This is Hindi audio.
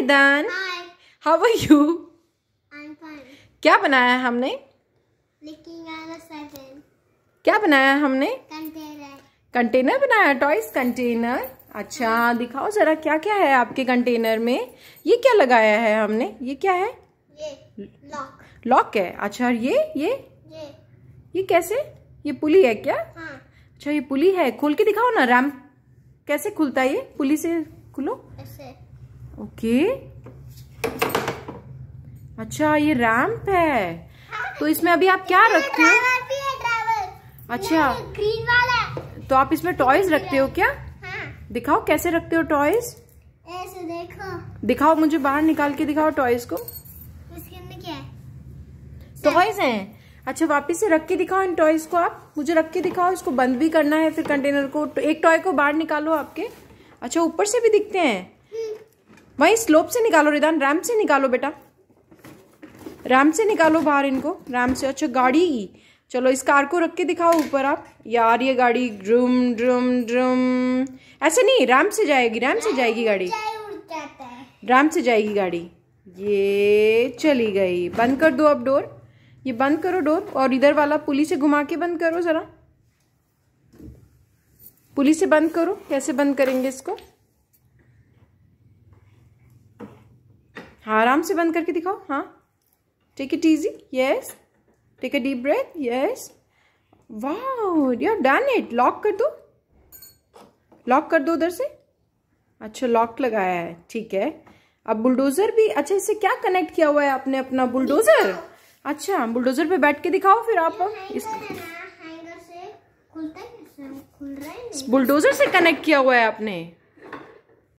निदान हाउ आर यू क्या बनाया हमने क्या बनाया हमने कंटेनर बनाया टॉयस कंटेनर अच्छा हाँ। दिखाओ जरा क्या क्या है आपके कंटेनर में ये क्या लगाया है हमने ये क्या है ये लॉक लॉक है अच्छा ये ये ये ये कैसे ये पुली है क्या हाँ। अच्छा ये पुली है खोल के दिखाओ ना रैम कैसे खुलता है ये पुली से खुलो ओके अच्छा ये रैम्प है तो इसमें अभी आप क्या रखते हो अच्छा ग्रीन वाला तो आप इसमें टॉयज रखते हो क्या हाँ। दिखाओ कैसे रखते हो टॉयज ऐसे देखो दिखाओ मुझे बाहर निकाल के दिखाओ टॉयज को टॉयज अंदर क्या है टॉयज हैं अच्छा वापिस से रख के दिखाओ इन टॉयज को आप मुझे रख के दिखाओ इसको बंद भी करना है फिर कंटेनर को तो एक टॉय को बाहर निकालो आपके अच्छा ऊपर से भी दिखते हैं वहीं स्लोप से निकालो रिदान रैम से निकालो बेटा रैम से निकालो बाहर इनको रैम से अच्छा गाड़ी ही चलो इस कार को रख के दिखाओ ऊपर आप यार ये गाड़ी ड्रम ड्रम ड्रम ऐसे नहीं रैम से जाएगी रैम से जाएगी गाड़ी रैम से जाएगी गाड़ी ये चली गई बंद कर दो अब डोर ये बंद करो डोर और इधर वाला पुलिस से घुमा के बंद करो ज़रा पुलिस से बंद करो कैसे बंद करेंगे इसको हाँ आराम से बंद करके दिखाओ हाँ take it easy yes take a deep breath yes वाह यू डन इट लॉक कर दो लॉक कर दो उधर से अच्छा लॉक लगाया है ठीक है अब बुलडोजर भी अच्छा इससे क्या कनेक्ट किया हुआ है आपने अपना बुलडोजर अच्छा बुलडोजर पे बैठ के दिखाओ फिर आप इस बुलडोजर से कनेक्ट किया हुआ है आपने